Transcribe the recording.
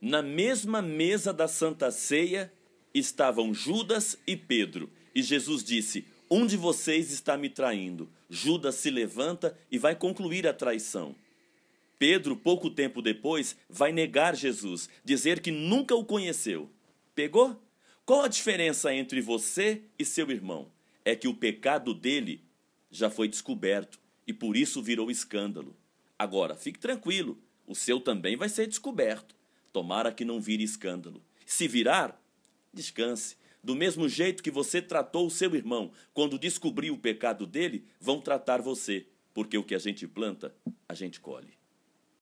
Na mesma mesa da Santa Ceia estavam Judas e Pedro, e Jesus disse: Um de vocês está me traindo. Judas se levanta e vai concluir a traição. Pedro, pouco tempo depois, vai negar Jesus, dizer que nunca o conheceu. Pegou? Qual a diferença entre você e seu irmão? É que o pecado dele já foi descoberto e por isso virou escândalo. Agora, fique tranquilo, o seu também vai ser descoberto. Tomara que não vire escândalo. Se virar, descanse. Do mesmo jeito que você tratou o seu irmão, quando descobriu o pecado dele, vão tratar você, porque o que a gente planta, a gente colhe.